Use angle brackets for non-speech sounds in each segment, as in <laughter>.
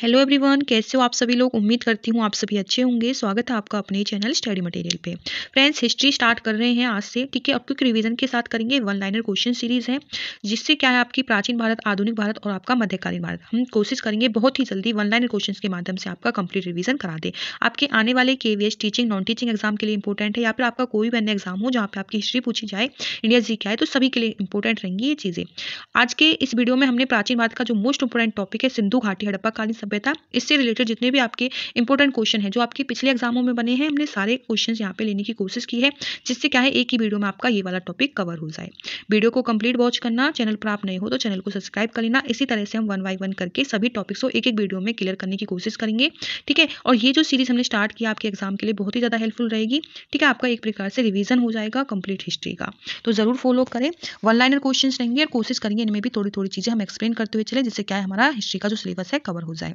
hello everyone कैसे हो आप सभी लोग उम्मीद करती हूँ आप सभी अच्छे होंगे स्वागत है आपका अपने चैनल स्टडी मटेरियल पे फ्रेंड्स हिस्ट्री स्टार्ट कर रहे हैं आज से ठीक है अब क्योंकि रिवीजन के साथ करेंगे वन लाइनर क्वेश्चन सीरीज है जिससे क्या है आपकी प्राचीन भारत आधुनिक भारत और आपका मध्यकालीन भारत हम कोशिश करेंगे बहुत ही जल्दी वन लाइनर क्वेश्चन के माध्यम से आपका कंप्लीट रिविजन करा दें आपके आने वाले के टीचिंग नॉन टीचिंग एग्जाम के लिए इंपॉर्टेंट है या फिर आपका कोई भी अन्य एग्जाम हो जहाँ पर आपकी हिस्ट्री पूछी जाए इंडिया जी क्या आए तो सभी के लिए इंपॉर्टेंट रहेंगी ये चीज़ें आज के इस वीडियो में हमने प्राचीन भारत का जो मोस्ट इंपॉर्टेंट टॉपिक है सिंधु घाटी हड़प्पा कालीन सभ्यता इससे रिलेटेड जितने भी आपके इंपॉर्टेंट क्वेश्चन है जो आपके पिछले एग्जामों में बने हैं हमने सारे क्वेश्चन यहाँ पे लेने की कोशिश की है जिससे क्या है एक ही वीडियो में आपका ये वाला टॉपिक कवर हो जाए वीडियो को कंप्लीट वॉच करना चैनल पर आप नए हो तो चैनल को सब्सक्राइब कर लेना इसी तरह से हम वन बाई वन करके सभी टॉपिक्स को एक एक वीडियो में क्लियर करने की कोशिश करेंगे ठीक है और ये जो सीरीज हमने स्टार्ट किया आपके एग्जाम के लिए बहुत ही ज़्यादा हेल्पफुल रहेगी ठीक है आपका एक प्रकार से रिविजन हो जाएगा कंप्लीट हिस्ट्री का तो ज़रूर फॉलो करें वन लाइनर क्वेश्चन रहेंगे और कोशिश करेंगे इनमें भी थोड़ी थोड़ी चीज़ें हम एक्सप्लेन करते हुए चले जिससे क्या है हमारा हिस्ट्री का जो सिलेबस है कवर हो जाए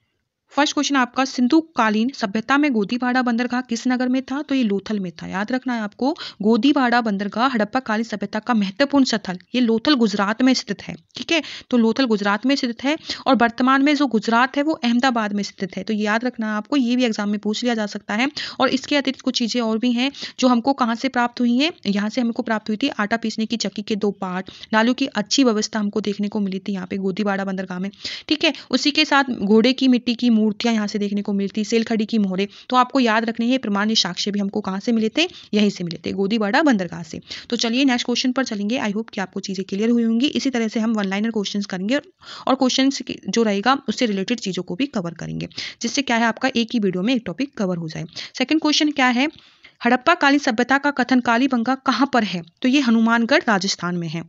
फर्स्ट क्वेश्चन आपका सिंधु कालीन सभ्यता में गोदीवाड़ा बंदरगाह किस नगर में था तो ये लोथल में था याद रखना है आपको गोदीवाड़ा बंदरगाह हड़प्पा कालीन सभ्यता का महत्वपूर्ण स्थल ये लोथल गुजरात में स्थित है ठीक है तो लोथल गुजरात में स्थित है और वर्तमान में जो गुजरात है वो अहमदाबाद में स्थित है तो याद रखना आपको ये भी एग्जाम में पूछ लिया जा सकता है और इसके अतिरिक्त कुछ चीज़ें और भी हैं जो हमको कहाँ से प्राप्त हुई है यहाँ से हमको प्राप्त हुई थी आटा पीसने की चक्की के दो पार्ट नालों की अच्छी व्यवस्था हमको देखने को मिली थी यहाँ पे गोदीवाड़ा बंदरगाह में ठीक है उसी के साथ घोड़े की मिट्टी की मूर्तियां यहाँ से देखने को मिलती सेलखड़ी की मोहरे तो आपको याद रखने हैं प्रमाण ये साक्ष्य भी हमको कहाँ से मिले थे यहीं से मिले थे गोदीवाड़ा बंदरगाह से तो चलिए नेक्स्ट क्वेश्चन पर चलेंगे आई होप कि आपको चीज़ें क्लियर हुई होंगी इसी तरह से हम वन लाइनर क्वेश्चन करेंगे और क्वेश्चन जो रहेगा उससे रिलेटेड चीज़ों को भी कवर करेंगे जिससे क्या है आपका एक ही वीडियो में एक टॉपिक कवर हो जाए सेकेंड क्वेश्चन क्या है हड़प्पा काली सभ्यता का कथन काली बंगा कहाँ पर है तो ये हनुमानगढ़ राजस्थान में है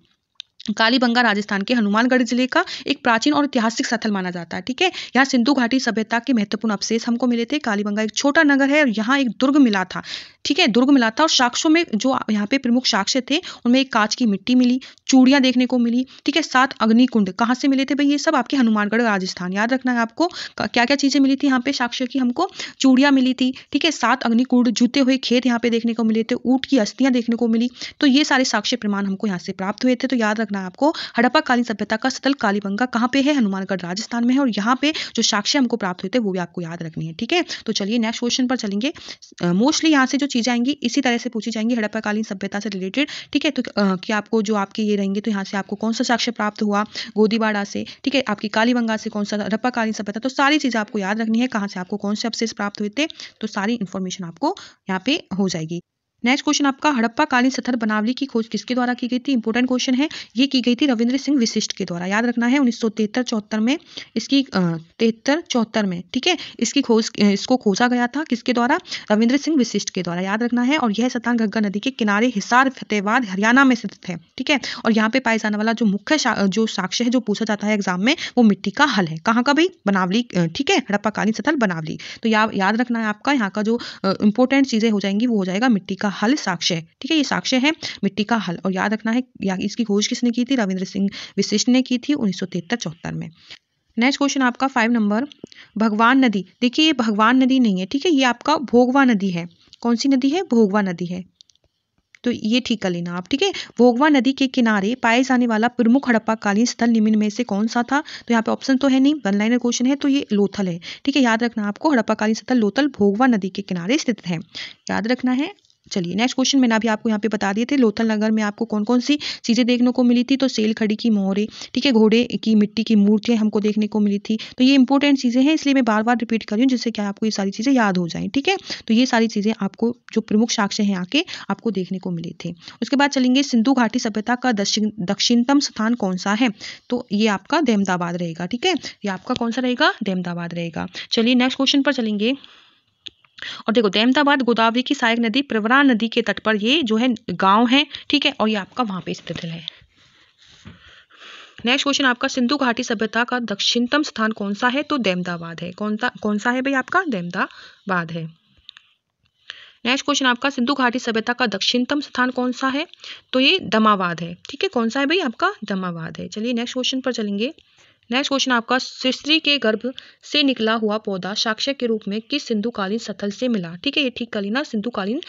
कालीबंगा राजस्थान के हनुमानगढ़ जिले का एक प्राचीन और ऐतिहासिक स्थल माना जाता है ठीक है यहाँ सिंधु घाटी सभ्यता के महत्वपूर्ण अवशेष हमको मिले थे कालीबंगा एक छोटा नगर है और यहाँ एक दुर्ग मिला था ठीक है दुर्ग मिला था और साक्ष्यों में जो यहाँ पे प्रमुख साक्ष्य थे उनमें एक कांच की मिट्टी मिली चूड़ियां देखने को मिली ठीक है सात अग्नि कुंड से मिले थे भाई ये सब आपके हनुमानगढ़ राजस्थान याद रखना है आपको क्या क्या चीज़ें मिली थी यहाँ पे साक्ष्य की हमको चूड़ियां मिली थी ठीक है सात अग्नि कुंड जूते हुए खेत यहाँ पे देखने को मिले थे ऊट की अस्थियां देखने को मिली तो ये सारे साक्ष्य प्रमाण हमको यहाँ से प्राप्त हुए थे तो याद रखना है आपको हड़प्पा कालीन सभ्यता का स्थल कालीबंगा कहाँ पे है हनुमानगढ़ राजस्थान में है और यहाँ पे जो साक्ष्य हमको प्राप्त हुए थे वो भी आपको याद रखनी है ठीक है तो चलिए नेक्स्ट क्वेश्चन पर चलेंगे मोस्टली यहाँ से जो चीज़ें आएंगी इसी तरह से पूछी जाएंगी हड़प्पा कालीन सभ्यता से रिलेटेड ठीक है तो आपको जो आपके ये रहेंगे तो यहाँ से आपको कौन सा साक्ष्य प्राप्त हुआ गोदीबाड़ा से ठीक है आपकी कालीबंगा से कौन सा रप्पाकालीन सभ्यता तो सारी चीज़ें आपको याद रखनी है कहाँ से आपको कौन से अवशेष प्राप्त हुए थे तो सारी इन्फॉर्मेशन आपको यहाँ पे हो जाएगी नेक्स्ट क्वेश्चन आपका हड़प्पा कालीन सथर बनावली की खोज किसके द्वारा की गई थी इंपॉर्टेंट क्वेश्चन है ये की गई थी रविंद्र सिंह विशिष्ट के द्वारा याद रखना है उन्नीस सौ चौहत्तर में इसकी तिहत्तर चौहत्तर में ठीक है इसकी खोज इसको खोजा गया था किसके द्वारा रविंद्र सिंह विशिष्ट के द्वारा याद रखना है और यह सतान गंगा नदी के किनारे हिसार फतेहबाद हरियाणा में स्थित है ठीक है और यहाँ पे पाए जाने वाला जो मुख्य जो साक्ष्य है जो पूछा जाता है एग्जाम में वो मिट्टी का हल है कहाँ का भाई बनावली ठीक है हड़प्पा कालीन सथल बनावली तो याद रखना है आपका यहाँ का जो इंपॉर्टेंट चीज़ें हो जाएंगी वो हो जाएगा मिट्टी का का हल साक्ष्य ठीक है ये साक्ष्य है मिट्टी का हल और याद रखना है या इसकी खोज किसने की थी रविंद्र सिंह विशिष्ट ने की थी उन्नीस सौ में नेक्स्ट क्वेश्चन आपका फाइव नंबर भगवान नदी देखिए ये भगवान नदी नहीं है ठीक है ये आपका भोगवा नदी है कौन सी नदी है भोगवा नदी है तो ये ठीक कर लेना आप ठीक है भोगवा नदी के किनारे पाए जाने वाला प्रमुख हड़प्पा कालीन स्थल निम्न में से कौन सा था तो यहाँ पे ऑप्शन तो है नहीं वन लाइनर क्वेश्चन है तो ये लोथल है ठीक है याद रखना आपको हड़प्पा कालीन स्थल लोथल भोगवा नदी के किनारे स्थित है याद रखना है चलिए नेक्स्ट क्वेश्चन मैंने अभी आपको यहाँ पे बता दिए थे लोथल नगर में आपको कौन कौन सी चीज़ें देखने को मिली थी तो सेल खड़ी की मोहरे ठीक है घोड़े की मिट्टी की मूर्तियाँ हमको देखने को मिली थी तो ये इंपॉर्टेंट चीज़ें हैं इसलिए मैं बार बार रिपीट कर रही हूँ जिससे क्या आपको ये सारी चीज़ें याद हो जाएँ ठीक है तो ये सारी चीज़ें आपको जो प्रमुख साक्ष्य हैं आके आपको देखने को मिले थे उसके बाद चलेंगे सिंधु घाटी सभ्यता का दक्षिणतम स्थान कौन सा है तो ये आपका देमदाबाद रहेगा ठीक है ये आपका कौन सा रहेगा देमदाबाद रहेगा चलिए नेक्स्ट क्वेश्चन पर चलेंगे और देखो दैमताबाद गोदावरी की सहायक नदी प्रवरा नदी के तट पर ये जो है गांव है ठीक है और ये आपका वहां पे स्थित है नेक्स्ट क्वेश्चन आपका सिंधु घाटी सभ्यता का दक्षिणतम स्थान कौन सा है तो दैमदाबाद है कौन सा कौन सा है भाई आपका दैमदाबाद है नेक्स्ट क्वेश्चन आपका सिंधु घाटी सभ्यता का दक्षिणतम स्थान कौन सा है तो ये दमावाद है ठीक है कौन सा है भाई आपका दमावाद है चलिए नेक्स्ट क्वेश्चन पर चलेंगे नेक्स्ट क्वेश्चन आपका सिस्त्री के गर्भ से निकला हुआ पौधा साक्ष्य के रूप में किस सिंधुकालीन सथल से मिला ठीक है ये ठीक कर लेना हाँ, सिंधुकालीन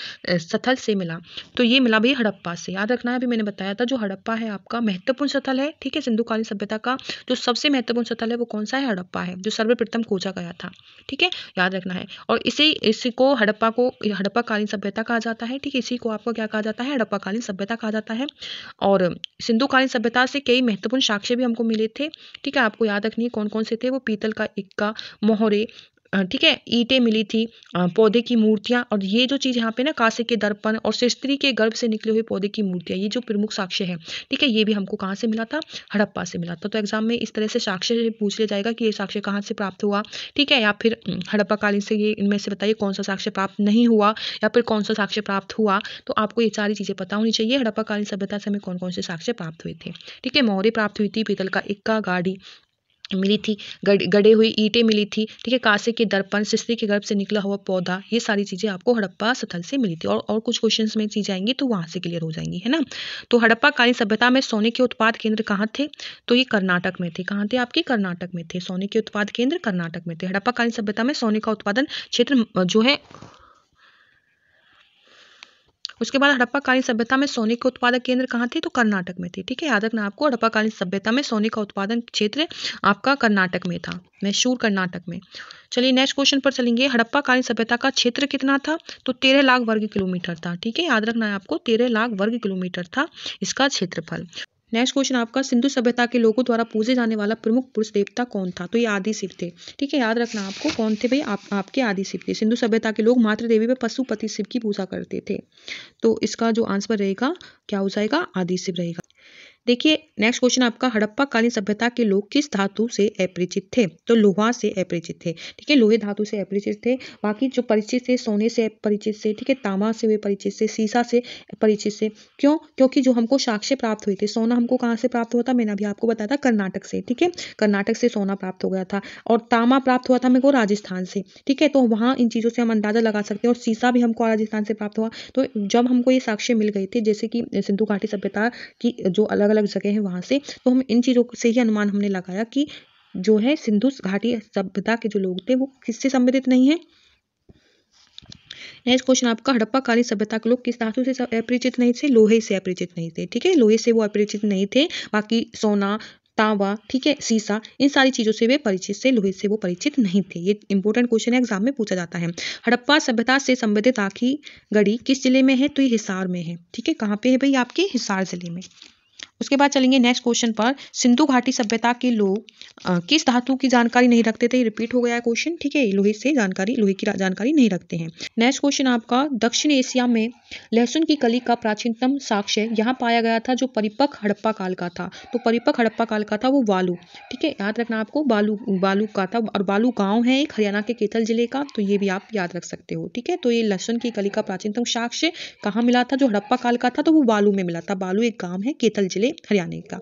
सथल से मिला तो ये मिला भाई हड़प्पा से याद रखना है अभी मैंने बताया था जो हड़प्पा है आपका महत्वपूर्ण सथल है ठीक है सिंधुकालीन सभ्यता का जो सबसे महत्वपूर्ण सथल है वो कौन सा है हड़प्पा है जो सर्वप्रथम खोजा गया था ठीक है याद रखना है और इसे इसको हड़प्पा को हड़प्पा कालीन सभ्यता कहा जाता है ठीक है इसी को आपको क्या कहा जाता है हड़प्पा कालीन सभ्यता कहा जाता है और सिंधुकालीन सभ्यता से कई महत्वपूर्ण साक्ष्य भी हमको मिले थे ठीक है आपको याद रखनी है कौन कौन से थे वो पीतल का इक्का मोहरे ठीक है ईटे मिली थी पौधे की मूर्तियां और ये जो चीज़ यहाँ पे ना कांसे के दर्पण और स्त्री के गर्भ से निकले हुए पौधे की मूर्तियां ये जो प्रमुख साक्ष्य है ठीक है ये भी हमको कहाँ से मिला था हड़प्पा से मिला था तो एग्जाम में इस तरह से साक्ष्य पूछ लिया जाएगा कि ये साक्ष्य कहाँ से प्राप्त हुआ ठीक है या फिर हड़प्पा कालीन से ये इनमें से बताइए कौन सा साक्ष्य प्राप्त नहीं हुआ या फिर कौन सा साक्ष्य प्राप्त हुआ तो आपको ये सारी चीज़ें पता होनी चाहिए हड़प्पा कालीन सभ्यता से हमें कौन कौन से साक्ष्य प्राप्त हुए थे ठीक है मौर्य प्राप्त हुई थी पीतल का इक्का गाड़ी मिली थी गड़े हुई ईंटें मिली थी ठीक है कांसे के दर्पण सिस्ती के गर्भ से निकला हुआ पौधा ये सारी चीज़ें आपको हड़प्पा स्थल से मिली थी और और कुछ क्वेश्चन में चीज़ आएंगी तो वहाँ से क्लियर हो जाएंगी है ना तो हड़प्पा कालीन सभ्यता में सोने के उत्पाद केंद्र कहाँ थे तो ये कर्नाटक में थे कहाँ थे आपके कर्नाटक में थे सोने के उत्पाद केंद्र कर्नाटक में थे हड़प्पा कालीन सभ्यता में सोने का उत्पादन क्षेत्र जो है उसके बाद हड़प्पाकालीन सभ्यता में सोने के उत्पादक केंद्र कहाँ थे तो कर्नाटक में थे ठीक है याद रखना आपको हड़प्पाकालीन सभ्यता में सोने का उत्पादन क्षेत्र आपका कर्नाटक में था मैशूर कर्नाटक में चलिए नेक्स्ट क्वेश्चन पर चलेंगे हड़प्पाकालीन सभ्यता का क्षेत्र कितना था तो तेरह लाख वर्ग किलोमीटर था ठीक है याद रखना है आपको तेरह लाख वर्ग किलोमीटर था इसका क्षेत्रफल नेक्स्ट क्वेश्चन आपका सिंधु सभ्यता के लोगों द्वारा पूजे जाने वाला प्रमुख पुरुष देवता कौन था तो ये आदि शिव थे ठीक है याद रखना आपको कौन थे भाई आप, आपके आदि शिव थे सिंधु सभ्यता के लोग मातृ देवी में पशुपति शिव की पूजा करते थे तो इसका जो आंसर रहेगा क्या हो जाएगा आदि शिव रहेगा देखिए नेक्स्ट क्वेश्चन आपका हड़प्पा कालीन सभ्यता के लोग किस धातु से अपरिचित थे तो लोहा से अपरिचित थे ठीक है लोहे धातु से अपरिचित थे बाकी जो परिचित थे सोने से परिचित से ठीक है तामा से वे परिचित से सीसा से परिचित से क्यों क्योंकि जो हमको साक्ष्य प्राप्त हुए थे सोना हमको कहाँ से प्राप्त हुआ था मैंने अभी आपको बताया था कर्नाटक से ठीक है कर्नाटक से सोना प्राप्त हो गया था और तामा प्राप्त हुआ था हमको राजस्थान से ठीक है तो वहाँ इन चीज़ों से हम अंदाजा लगा सकते हैं और सीसा भी हमको राजस्थान से प्राप्त हुआ तो जब हमको ये साक्ष्य मिल गए थे जैसे कि सिंधु घाटी सभ्यता की जो अलग अलग जगह है वहाँ से तो हम इन चीज़ों से ही अनुमान हमने लगाया कि जो है सिंधु घाटी सभ्यता के जो लोग थे वो किससे संबंधित नहीं है नेक्स्ट क्वेश्चन आपका हड़प्पा काली सभ्यता के लोग किस धातु से अपरिचित नहीं थे लोहे से अपरिचित नहीं थे ठीक है लोहे से वो अपरिचित नहीं थे बाकी सोना तांबा ठीक है सीसा इन सारी चीज़ों से वे परिचित से लोहे से वो परिचित नहीं थे ये इंपॉर्टेंट क्वेश्चन है एग्जाम में पूछा जाता है हड़प्पा सभ्यता से संबंधित आखिरी गढ़ी किस जिले में है तो ये हिसार में है ठीक है कहाँ पे है भाई आपके हिसार जिले में उसके बाद चलेंगे नेक्स्ट क्वेश्चन पर सिंधु घाटी सभ्यता के लोग किस धातु की जानकारी नहीं रखते थे रिपीट हो गया है क्वेश्चन ठीक है लोहे से जानकारी लोहे की जानकारी नहीं रखते हैं नेक्स्ट क्वेश्चन आपका दक्षिण एशिया में लहसुन की कली का प्राचीनतम साक्ष्य यहाँ पाया गया था जो परिपक हड़प्पा काल का था तो परिपक हड़प्पा काल का था वो बालू ठीक है याद रखना आपको बालू बालू का था और बालू गाँव है एक हरियाणा के केतल जिले का तो ये भी आप याद रख सकते हो ठीक है तो ये लहसुन की कली का प्राचीनतम साक्ष्य कहाँ मिला था जो हड़प्पा काल का था तो वो बालू में मिला था बालू एक गाँव है केतल जिले जिले हरियाणा का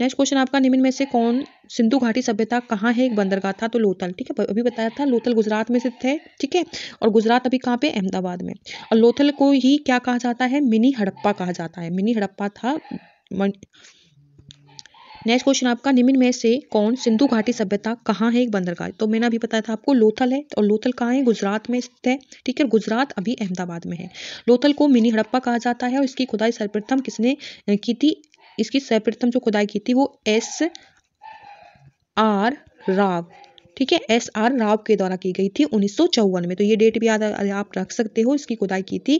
नेक्स्ट क्वेश्चन आपका निम्न में से कौन सिंधु घाटी सभ्यता कहाँ है एक बंदरगाह था तो लोथल ठीक है अभी बताया था लोथल गुजरात में स्थित है ठीक है और गुजरात अभी कहाँ पे अहमदाबाद में और लोथल को ही क्या कहा जाता है मिनी हड़प्पा कहा जाता है मिनी हड़प्पा था नेक्स्ट क्वेश्चन आपका निम्न में से कौन सिंधु घाटी सभ्यता कहाँ है एक बंदरगाह तो मैंने अभी बताया था आपको लोथल है और लोथल कहाँ है गुजरात में स्थित है ठीक है गुजरात अभी अहमदाबाद में है लोथल को मिनी हड़प्पा कहा जाता है और इसकी खुदाई सर्वप्रथम किसने की थी इसकी सर्वप्रथम जो खुदाई की थी वो एस आर राव ठीक है एस आर राव के द्वारा की गई थी उन्नीस में तो ये डेट भी याद आप रख सकते हो इसकी खुदाई की थी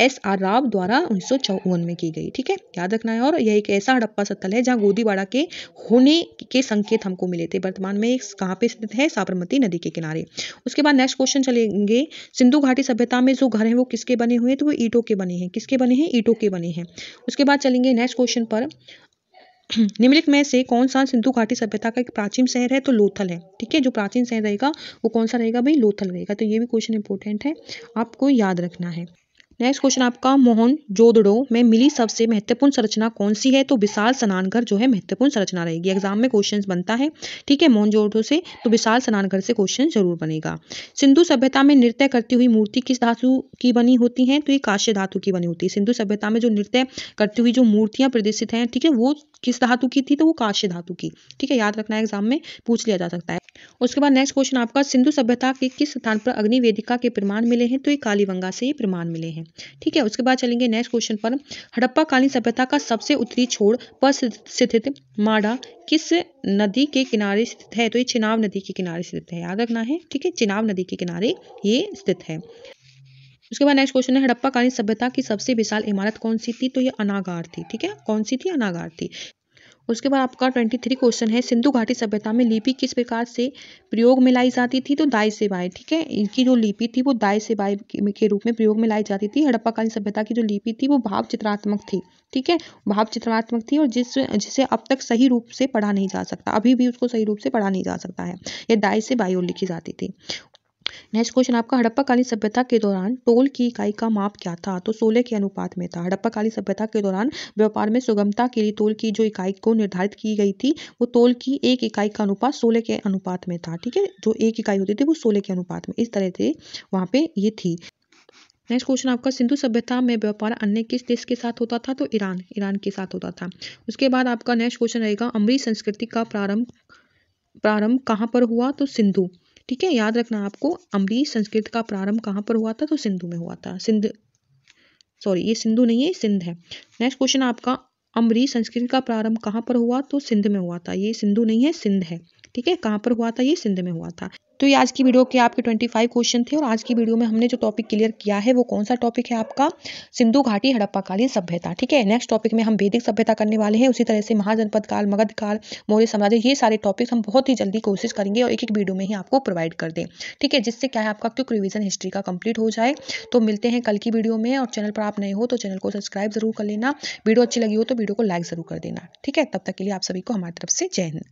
एस आर राव द्वारा उन्नीस में की गई ठीक है याद रखना है और यह एक ऐसा हड़प्पा स्थल है जहाँ गोदीवाड़ा के होने के संकेत हमको मिले थे वर्तमान में कहाँ पे स्थित है साबरमती नदी के किनारे उसके बाद नेक्स्ट क्वेश्चन चलेंगे सिंधु घाटी सभ्यता में जो घर है वो किसके बने हुए हैं तो वो ईटों के बने हैं किसके बने हैं ईटों के बने हैं उसके बाद चलेंगे नेक्स्ट क्वेश्चन पर <clears throat> निम्नलिखित में से कौन सा सिंधु घाटी सभ्यता का एक प्राचीन शहर है तो लोथल है ठीक है जो प्राचीन शहर रहेगा वो कौन सा रहेगा भाई लोथल रहेगा तो ये भी क्वेश्चन इंपॉर्टेंट है आपको याद रखना है नेक्स्ट क्वेश्चन आपका मोहन जोदड़ो में मिली सबसे महत्वपूर्ण संरचना कौन सी है तो विशाल स्नानघर जो है महत्वपूर्ण संरचना रहेगी एग्जाम में क्वेश्चन बनता है ठीक है मोहन जोदड़ो से तो विशाल स्नानघर से क्वेश्चन जरूर बनेगा सिंधु सभ्यता में नृत्य करती हुई मूर्ति किस धातु की बनी होती है तो ये काश्य धातु की बनी होती है सिंधु सभ्यता में जो नृत्य करती हुई जो मूर्तियां प्रदर्शित हैं ठीक है वो किस धातु की थी तो वो काश्य धातु की ठीक है याद रखना एग्जाम में पूछ लिया जा सकता है उसके बाद नेक्स्ट क्वेश्चन आपका सिंधु सभ्यता के किस स्थान पर अग्निवेदिका के प्रमाण मिले हैं तो ये कालीबंगा से ये प्रमाण मिले हैं ठीक है उसके बाद चलेंगे नेक्स्ट क्वेश्चन पर हड़प्पा कालीन सभ्यता का सबसे उत्तरी छोड़ पर स्थित माडा किस नदी के किनारे स्थित है तो ये चिनाव नदी के किनारे स्थित है याद रखना है ठीक है चिनाव नदी के किनारे ये स्थित है उसके बाद नेक्स्ट क्वेश्चन है हड़प्पा कालीन सभ्यता की सबसे विशाल इमारत कौन सी थी तो ये अनागार थी ठीक है कौन सी थी अनागार थी उसके बाद आपका ट्वेंटी थ्री क्वेश्चन है सिंधु घाटी सभ्यता में लिपि किस प्रकार से प्रयोग में लाई जाती थी तो दाई से बाई ठीक है इनकी जो लिपि थी वो दाई से बाई के रूप में प्रयोग में लाई जाती थी हड़प्पाकालीन सभ्यता की जो लिपि थी वो भाव चित्रात्मक थी ठीक है भाव चित्रात्मक थी और जिस जिसे अब तक सही रूप से पढ़ा नहीं जा सकता अभी भी उसको सही रूप से पढ़ा नहीं जा सकता है यह दाई से बाई और लिखी जाती थी नेक्स्ट क्वेश्चन आपका हड़प्पा काली सभ्यता के दौरान टोल की इकाई का माप क्या था तो सोलह के अनुपात में था हड़प्पा काली सभ्यता के दौरान व्यापार में सुगमता के लिए टोल की जो इकाई को निर्धारित की गई थी वो टोल की एक इकाई का अनुपात सोलह के अनुपात में था ठीक है जो एक इकाई होती थी वो सोलह के अनुपात में इस तरह से वहाँ पे ये थी नेक्स्ट क्वेश्चन आपका सिंधु सभ्यता में व्यापार अन्य किस देश के साथ होता था तो ईरान ईरान के साथ होता था उसके बाद आपका नेक्स्ट क्वेश्चन रहेगा अमरी संस्कृति का प्रारंभ प्रारंभ कहाँ पर हुआ तो सिंधु ठीक है याद रखना आपको अमरी संस्कृत का प्रारंभ कहाँ पर हुआ था तो सिंधु में हुआ था सिंध सॉरी ये सिंधु नहीं है सिंध है नेक्स्ट क्वेश्चन आपका अमरी संस्कृत का प्रारंभ कहाँ पर हुआ तो सिंध में हुआ था ये सिंधु नहीं है सिंध है ठीक है कहाँ पर हुआ था ये सिंध में हुआ था तो ये आज की वीडियो के आपके 25 क्वेश्चन थे और आज की वीडियो में हमने जो टॉपिक क्लियर किया है वो कौन सा टॉपिक है आपका सिंधु घाटी हड़प्पाकालीन सभ्यता ठीक है नेक्स्ट टॉपिक में हम वैदिक सभ्यता करने वाले हैं उसी तरह से महाजनपद काल मगध काल मौर्य साम्राज्य ये सारे टॉपिक हम बहुत ही जल्दी कोशिश करेंगे और एक एक वीडियो में ही आपको प्रोवाइड कर दें ठीक है जिससे क्या है आपका क्विक रिविजन हिस्ट्री का कंप्लीट हो जाए तो मिलते हैं कल की वीडियो में और चैनल पर आप नए हो तो चैनल को सब्सक्राइब जरूर कर लेना वीडियो अच्छी लगी हो तो वीडियो को लाइक जरूर कर देना ठीक है तब तक के लिए आप सभी को हमारी तरफ से जय हिंद